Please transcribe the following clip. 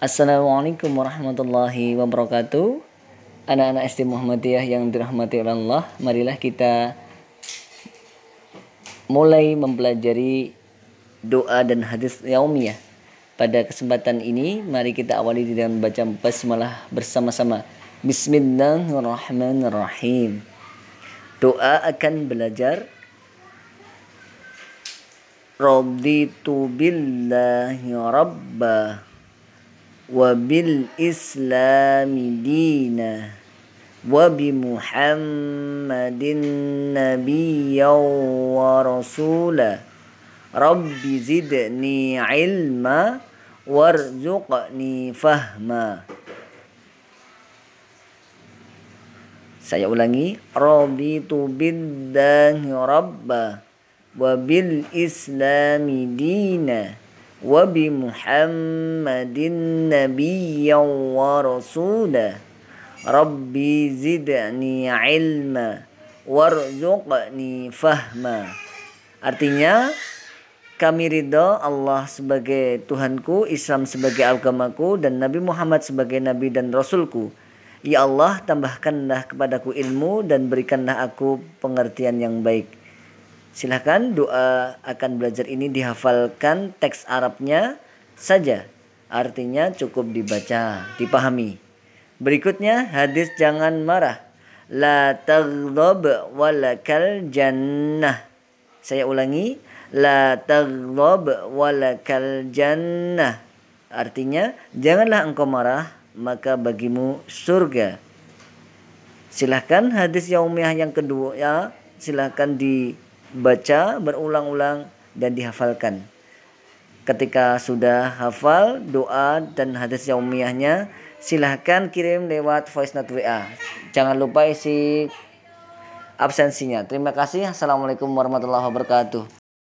Assalamualaikum warahmatullahi wabarakatuh Anak-anak SD Muhammadiyah yang dirahmati oleh Allah Marilah kita mulai mempelajari doa dan hadis yaumiyah Pada kesempatan ini mari kita awali dengan baca basmalah bersama-sama Bismillahirrahmanirrahim Doa akan belajar Raditu billahi rabbah وبالإسلام دينا وبمحمد نبيا ورسولا رب زدني علما وارزقني فهما Saya ulangi Rabitu billahi rabba Wabil islami dina وبمحمد نبيا ورسولا ربي زدني علما warzuqni fahma artinya kami ridho Allah sebagai Tuhanku Islam sebagai agamaku dan Nabi Muhammad sebagai Nabi dan Rasulku Ya Allah tambahkanlah kepadaku ilmu dan berikanlah aku pengertian yang baik Silahkan doa akan belajar ini dihafalkan teks Arabnya saja. Artinya cukup dibaca, dipahami. Berikutnya hadis jangan marah. La taghdab walakal jannah. Saya ulangi, la taghdab walakal jannah. Artinya, janganlah engkau marah, maka bagimu surga. Silahkan hadis yaumiyah yang kedua ya, silahkan di baca berulang-ulang dan dihafalkan. Ketika sudah hafal doa dan hadis yaumiyahnya, silahkan kirim lewat voice note WA. Jangan lupa isi absensinya. Terima kasih. Assalamualaikum warahmatullahi wabarakatuh.